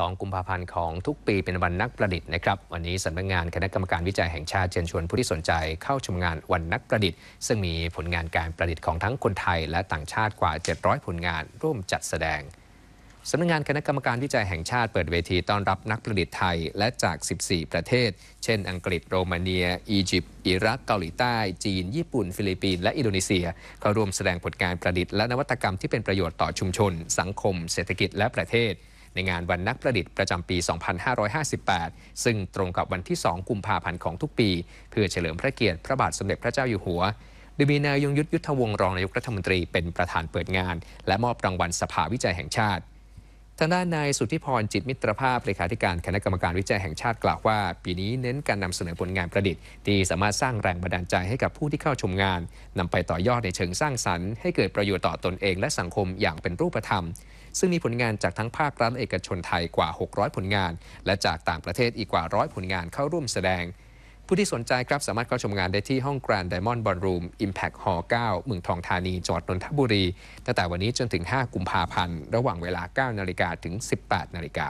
2 กุมภาพันธ์ของทุกปีเป็นวันนักประดิษฐ์นะครับวันนี้สำนักงงานคณะกรรมการวิจัยแห่งชาติเชิญชวนผู้ที่สนใจ เข้าชมงานวันนักประดิษฐ์ซึ่งมีผลงานการประดิษฐ์ของทั้งคนไทยและต่างชาติกว่า700ผลงานร่วมจัดแสดงสำนักงงานคณะกรรมการวิจัยแห่งชาติเปิดเวทีต้อนรับนักประดิษฐ์ไทยและจาก 14 ประเทศ เช่น อังกฤษ โรมาเนียอียิปต์อิรัก เกาหลีใต้ จีน ญี่ปุ่นฟิลิปปินส์และอินโดนีเซียเข้าร่วมแสดงผลงานประดิษฐ์และนวัตกรรมที่เป็นประโยชน์ต่อชุมชน สังคม เศรษฐกิจ และประเทศในงานวันนักประดิษฐ์ประจำปี 2558 ซึ่งตรงกับวันที่ 2 กุมภาพันธ์ของทุกปี เพื่อเฉลิมพระเกียรติพระบาทสมเด็จพระเจ้าอยู่หัว โดยมีนายยงยุทธยุทธวงศ์รองนายกรัฐมนตรีเป็นประธานเปิดงาน และมอบรางวัลสภาวิจัยแห่งชาติทางด้านนายสุทธิพรจิตมิตรภาพเลขาธิการคณะกรรมการวิจัยแห่งชาติกล่าวว่า ปีนี้เน้นการนำเสนอผลงานประดิษฐ์ ที่สามารถสร้างแรงบันดาลใจให้กับผู้ที่เข้าชมงาน นำไปต่อยอดในเชิงสร้างสรรค์ให้เกิดประโยชน์ต่อตนเองและสังคมอย่างเป็นรูปธรรม ซึ่งมีผลงานจากทั้งภาครัฐเอกชนไทยกว่า 600 ผลงาน และจากต่างประเทศอีกกว่าร้อยผลงานเข้าร่วมแสดงผู้ที่สนใจครับสามารถเข้าชมงานได้ที่ห้องแกรนด์ไดมอนด์บอลรูมอิมแพคฮอล์เก้าเมืองทองธานีจังหวัดนนทบุรีตั้งแต่วันนี้จนถึง 5 กุมภาพันธ์ ระหว่างเวลา 9นาฬิกาถึง 18นาฬิกา